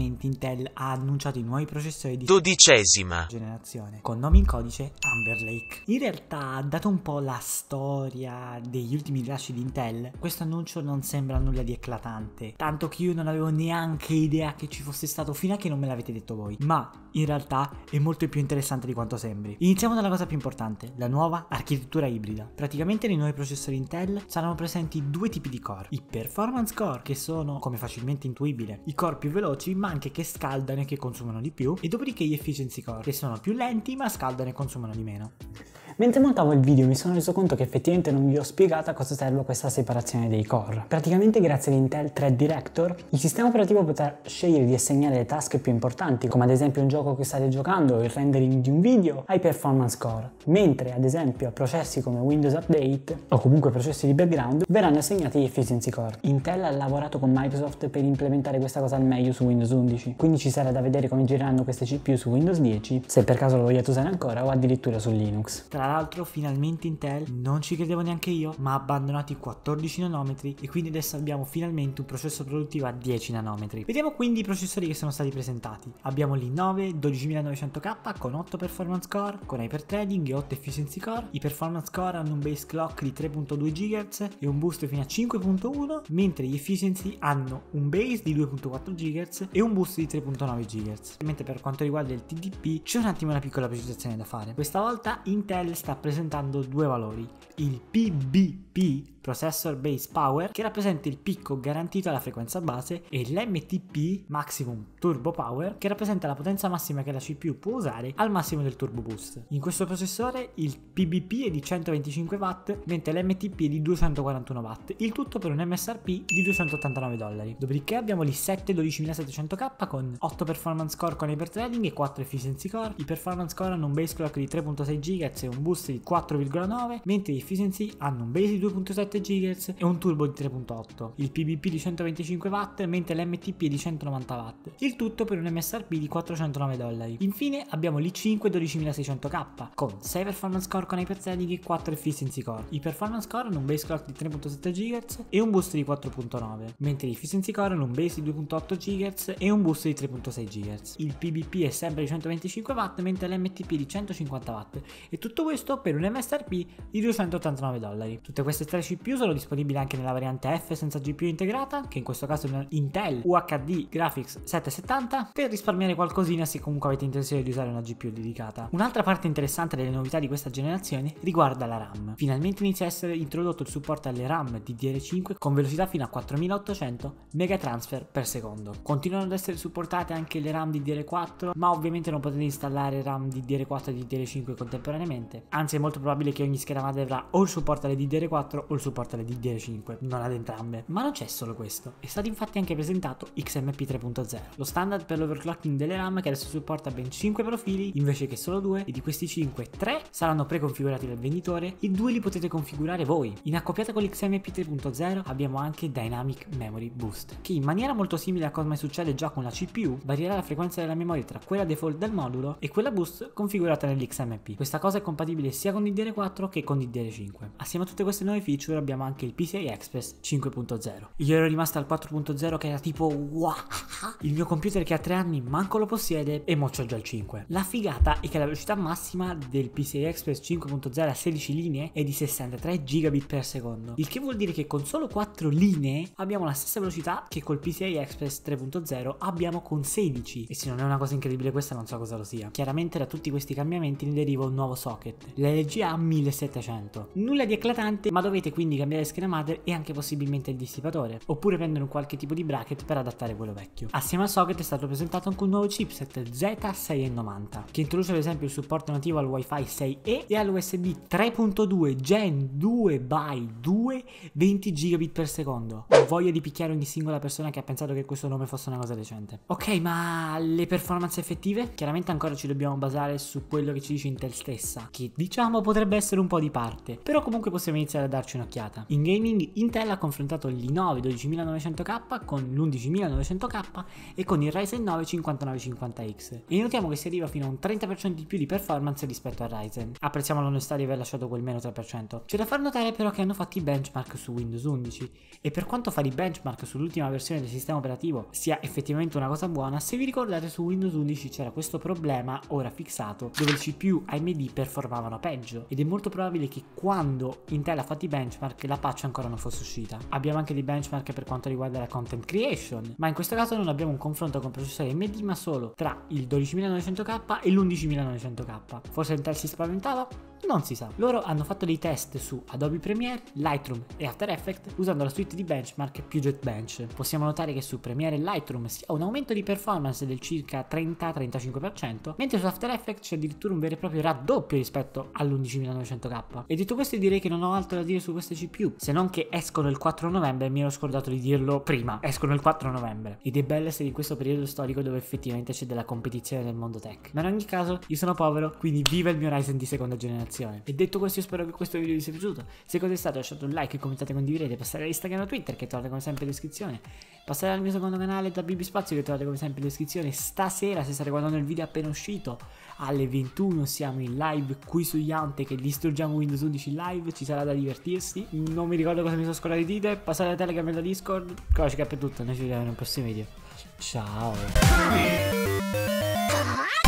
Recentemente Intel ha annunciato i nuovi processori di dodicesima generazione con nome in codice Amber Lake. In realtà, dato un po' la storia degli ultimi rilasci di Intel, questo annuncio non sembra nulla di eclatante, tanto che io non avevo neanche idea che ci fosse stato fino a che non me l'avete detto voi, ma in realtà è molto più interessante di quanto sembri. Iniziamo dalla cosa più importante, la nuova architettura ibrida. Praticamente nei nuovi processori Intel saranno presenti due tipi di core, i performance core che sono, come facilmente intuibile, i core più veloci ma anche che scaldano e che consumano di più e dopodiché gli efficiency core che sono più lenti ma scaldano e consumano di meno. Mentre montavo il video mi sono reso conto che effettivamente non vi ho spiegato a cosa serve questa separazione dei core. Praticamente grazie all'Intel Thread Director il sistema operativo potrà scegliere di assegnare le task più importanti come ad esempio un gioco che state giocando, o il rendering di un video, ai performance core, mentre ad esempio a processi come Windows Update o comunque processi di background verranno assegnati gli efficiency core. Intel ha lavorato con Microsoft per implementare questa cosa al meglio su Windows 11, quindi ci sarà da vedere come gireranno queste CPU su Windows 10 se per caso lo vogliate usare ancora o addirittura su Linux. Tra l'altro finalmente Intel, non ci credevo neanche io, ma ha abbandonato i 14 nanometri e quindi adesso abbiamo finalmente un processo produttivo a 10 nanometri. Vediamo quindi i processori che sono stati presentati. Abbiamo l'i9 12900K con 8 performance core, con hyper threading e 8 efficiency core. I performance core hanno un base clock di 3.2 GHz e un boost fino a 5.1, mentre gli efficiency hanno un base di 2.4 GHz e un boost di 3.9 GHz. Mentre per quanto riguarda il TDP c'è un attimo una piccola precisazione da fare. Questa volta Intel sta presentando due valori, il PBP Processor Base Power, che rappresenta il picco garantito alla frequenza base, e l'MTP, Maximum Turbo Power, che rappresenta la potenza massima che la CPU può usare al massimo del Turbo Boost. In questo processore il PBP è di 125 w mentre l'MTP è di 241 w il tutto per un MSRP di 289 dollari. Dopodiché abbiamo l'I7 12700K con 8 performance core con hyperthreading e 4 efficiency core. I performance core hanno un base clock di 3.6 GHz e un boost di 4,9, mentre gli efficiency hanno un base di 2.7 7 GHz e un turbo di 3.8, il PBP di 125 W mentre l'MTP è di 190 W, il tutto per un MSRP di 409 dollari. Infine abbiamo l'i5 12600K con 6 performance core con hyperthreading e 4 efficiency core. I performance core hanno un base clock di 3.7 GHz e un boost di 4.9, mentre i efficiency core hanno un base di 2.8 GHz e un boost di 3.6 GHz. Il PBP è sempre di 125 W mentre l'MTP di 150 W e tutto questo per un MSRP di 289 dollari. Tutte queste tre chip CPU sono disponibili anche nella variante F senza GPU integrata, che in questo caso è una Intel UHD Graphics 770, per risparmiare qualcosina se comunque avete intenzione di usare una GPU dedicata. Un'altra parte interessante delle novità di questa generazione riguarda la RAM. Finalmente inizia a essere introdotto il supporto alle RAM DDR5 con velocità fino a 4800 megatransfer per secondo. Continuano ad essere supportate anche le RAM DDR4, ma ovviamente non potete installare RAM DDR4 e DDR5 contemporaneamente, anzi è molto probabile che ogni schermata avrà o il supporto alle DDR4 o il supporto supporta le DDR5, non ad entrambe. Ma non c'è solo questo, è stato infatti anche presentato XMP 3.0, lo standard per l'overclocking delle RAM che adesso supporta ben 5 profili invece che solo 2 e di questi 5 3 saranno preconfigurati dal venditore e 2 li potete configurare voi. In accoppiata con l'XMP 3.0 abbiamo anche Dynamic Memory Boost, che in maniera molto simile a cosa mai succede già con la CPU, varierà la frequenza della memoria tra quella default del modulo e quella boost configurata nell'XMP. Questa cosa è compatibile sia con DDR4 che con DDR5. Assieme a tutte queste nuove feature abbiamo anche il PCI Express 5.0. Io ero rimasto al 4.0 che era tipo wow, il mio computer che ha 3 anni manco lo possiede e mo c'ho già il 5. La figata è che la velocità massima del PCI Express 5.0 a 16 linee è di 63 gigabit per secondo, il che vuol dire che con solo 4 linee abbiamo la stessa velocità che col PCI Express 3.0 abbiamo con 16. E se non è una cosa incredibile questa non so cosa lo sia. Chiaramente da tutti questi cambiamenti ne deriva un nuovo socket, l'LGA 1700. Nulla di eclatante ma dovete quindi quindi cambiare scheda madre e anche possibilmente il dissipatore, oppure prendere un qualche tipo di bracket per adattare quello vecchio. Assieme al socket è stato presentato anche un nuovo chipset Z690, che introduce ad esempio il supporto nativo al wifi 6E e all'USB 3.2 Gen 2 by 2 20 gigabit per secondo. Ho voglia di picchiare ogni singola persona che ha pensato che questo nome fosse una cosa decente. Ok, ma le performance effettive? Chiaramente ancora ci dobbiamo basare su quello che ci dice Intel stessa, che diciamo potrebbe essere un po' di parte, però comunque possiamo iniziare a darci un'occhiata un'occhiata. In gaming Intel ha confrontato l'i9 12900K con l'11900K e con il Ryzen 9 5950X e notiamo che si arriva fino a un 30% di più di performance rispetto al Ryzen. Apprezziamo l'onestà di aver lasciato quel meno 3%. C'è da far notare però che hanno fatto i benchmark su Windows 11 e per quanto fare i benchmark sull'ultima versione del sistema operativo sia effettivamente una cosa buona, se vi ricordate su Windows 11 c'era questo problema ora fissato dove il CPU AMD performavano peggio ed è molto probabile che quando Intel ha fatto i benchmark benchmark la patch ancora non fosse uscita. Abbiamo anche dei benchmark per quanto riguarda la content creation, ma in questo caso non abbiamo un confronto con processori AMD ma solo tra il 12900K e l'11900K. Forse Intel si spaventava? Non si sa. Loro hanno fatto dei test su Adobe Premiere, Lightroom e After Effects usando la suite di benchmark più JetBench. Possiamo notare che su Premiere e Lightroom si ha un aumento di performance del circa 30-35%, mentre su After Effects c'è addirittura un vero e proprio raddoppio rispetto all'11900K. E detto questo direi che non ho altro da dire su queste CPU, se non che escono il 4 novembre, mi ero scordato di dirlo prima, escono il 4 novembre. Ed è bello essere in questo periodo storico dove effettivamente c'è della competizione nel mondo tech. Ma in ogni caso, io sono povero, quindi viva il mio Ryzen di seconda generazione descrizione. E detto questo io spero che questo video vi sia piaciuto. Se così è stato lasciate un like, commentate, condividete, passate a Instagram o Twitter che trovate come sempre in descrizione. Passate al mio secondo canale da Bibi Spazio che trovate come sempre in descrizione. Stasera se state guardando il video appena uscito alle 21 siamo in live qui su Yante che distruggiamo Windows 11 live, ci sarà da divertirsi. Non mi ricordo cosa mi sono scordato di dite, passate a Telegram e da Discord. Cosa c'è per tutto, noi ci vediamo nel prossimo video. Ciao.